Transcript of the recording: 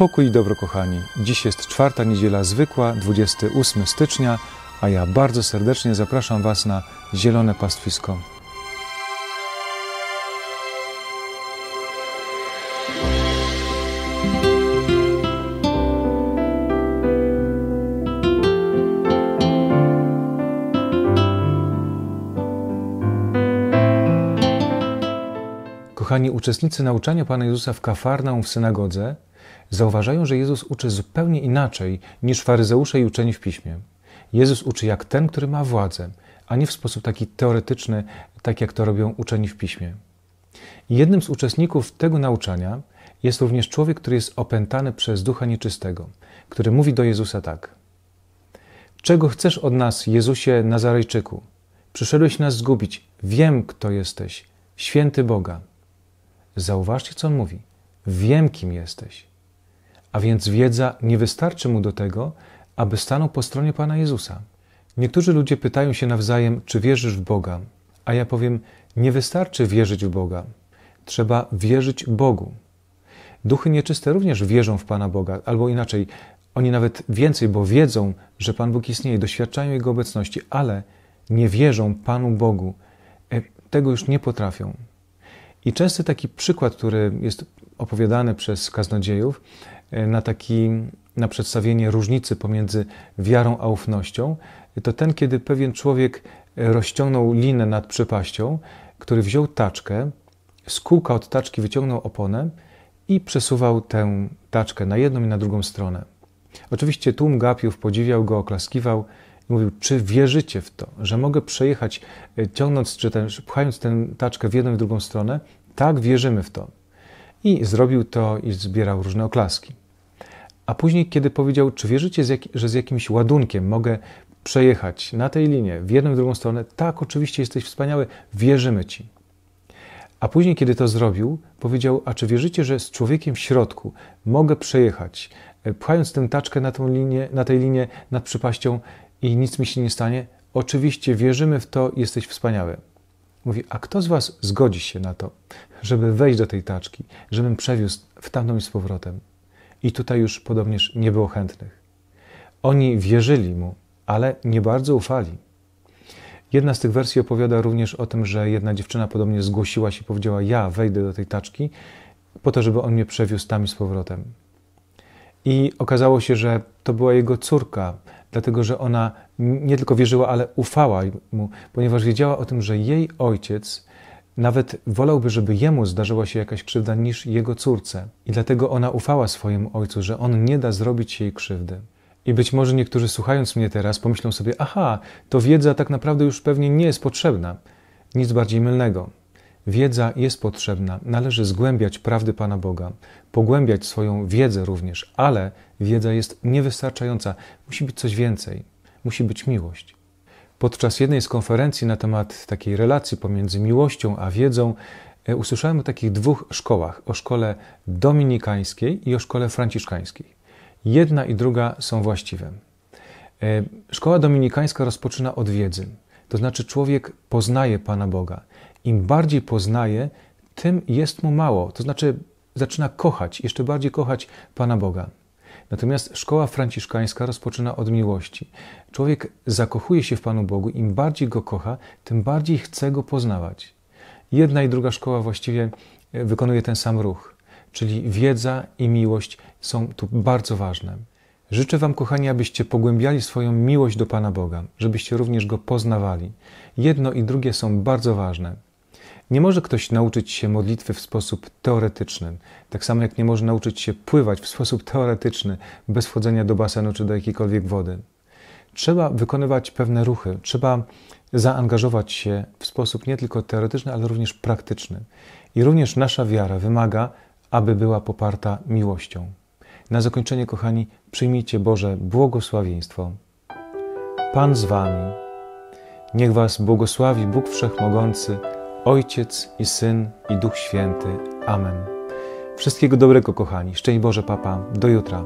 Pokój i dobro, kochani. Dziś jest czwarta niedziela zwykła, 28 stycznia, a ja bardzo serdecznie zapraszam Was na Zielone Pastwisko. Kochani uczestnicy nauczania Pana Jezusa w Kafarnaum w synagodze zauważają, że Jezus uczy zupełnie inaczej niż faryzeusze i uczeni w piśmie. Jezus uczy jak ten, który ma władzę, a nie w sposób taki teoretyczny, tak jak to robią uczeni w piśmie. Jednym z uczestników tego nauczania jest również człowiek, który jest opętany przez ducha nieczystego, który mówi do Jezusa tak: Czego chcesz od nas, Jezusie Nazarejczyku? Przyszedłeś nas zgubić. Wiem, kto jesteś, święty Boga. Zauważcie, co on mówi. Wiem, kim jesteś. A więc wiedza nie wystarczy mu do tego, aby stanął po stronie Pana Jezusa. Niektórzy ludzie pytają się nawzajem, czy wierzysz w Boga? A ja powiem, nie wystarczy wierzyć w Boga. Trzeba wierzyć Bogu. Duchy nieczyste również wierzą w Pana Boga, albo inaczej, oni nawet więcej, bo wiedzą, że Pan Bóg istnieje, doświadczają Jego obecności, ale nie wierzą Panu Bogu. E, tego już nie potrafią. I częsty taki przykład, który jest opowiadany przez kaznodziejów, E, na taki na przedstawienie różnicy pomiędzy wiarą a ufnością, to ten, kiedy pewien człowiek rozciągnął linę nad przepaścią, który wziął taczkę, z kółka od taczki wyciągnął oponę i przesuwał tę taczkę na jedną i na drugą stronę. Oczywiście tłum gapiów podziwiał go, oklaskiwał i mówił: Czy wierzycie w to, że mogę przejechać, e, ciągnąc czy pchając tę taczkę w jedną i w drugą stronę? Tak, wierzymy w to. I zrobił to i zbierał różne oklaski. A później, kiedy powiedział, czy wierzycie, że z jakimś ładunkiem mogę przejechać na tej linie, w jedną i drugą stronę, tak, oczywiście jesteś wspaniały, wierzymy ci. A później, kiedy to zrobił, powiedział: A czy wierzycie, że z człowiekiem w środku mogę przejechać, e, pchając tę taczkę na, tą linię, na tej linie nad przypaścią i nic mi się nie stanie? Oczywiście wierzymy w to, jesteś wspaniały. Mówi, a kto z was zgodzi się na to, żeby wejść do tej taczki, żebym przewiózł w tamtą i z powrotem? I tutaj już podobnież nie było chętnych. Oni wierzyli mu, ale nie bardzo ufali. Jedna z tych wersji opowiada również o tym, że jedna dziewczyna podobnie zgłosiła się i powiedziała: Ja wejdę do tej taczki, po to, żeby on mnie przewiózł tam i z powrotem. I okazało się, że to była jego córka, dlatego że ona nie tylko wierzyła, ale ufała mu, ponieważ wiedziała o tym, że jej ojciec nawet wolałby, żeby jemu zdarzyła się jakaś krzywda niż jego córce. I dlatego ona ufała swojemu ojcu, że on nie da zrobić jej krzywdy. I być może niektórzy słuchając mnie teraz pomyślą sobie: Aha, to wiedza tak naprawdę już pewnie nie jest potrzebna. Nic bardziej mylnego. Wiedza jest potrzebna, należy zgłębiać prawdy Pana Boga, pogłębiać swoją wiedzę również, ale wiedza jest niewystarczająca, musi być coś więcej, musi być miłość. Podczas jednej z konferencji na temat takiej relacji pomiędzy miłością a wiedzą e, usłyszałem o takich dwóch szkołach: o szkole dominikańskiej i o szkole franciszkańskiej. Jedna i druga są właściwe. E, szkoła dominikańska rozpoczyna od wiedzy. To znaczy, człowiek poznaje Pana Boga. Im bardziej poznaje, tym jest mu mało. To znaczy, zaczyna kochać, jeszcze bardziej kochać Pana Boga. Natomiast szkoła franciszkańska rozpoczyna od miłości. Człowiek zakochuje się w Panu Bogu, im bardziej go kocha, tym bardziej chce go poznawać. Jedna i druga szkoła właściwie e, wykonuje ten sam ruch, czyli wiedza i miłość są tu bardzo ważne. Życzę Wam, kochani, abyście pogłębiali swoją miłość do Pana Boga, żebyście również Go poznawali. Jedno i drugie są bardzo ważne. Nie może ktoś nauczyć się modlitwy w sposób teoretyczny, tak samo jak nie może nauczyć się pływać w sposób teoretyczny, bez wchodzenia do basenu czy do jakiejkolwiek wody. Trzeba wykonywać pewne ruchy, trzeba zaangażować się w sposób nie tylko teoretyczny, ale również praktyczny. I również nasza wiara wymaga, aby była poparta miłością. Na zakończenie, kochani, przyjmijcie Boże błogosławieństwo. Pan z Wami. Niech Was błogosławi Bóg Wszechmogący, Ojciec i Syn i Duch Święty. Amen. Wszystkiego dobrego, kochani. Szczęść Boże, Papa. Do jutra.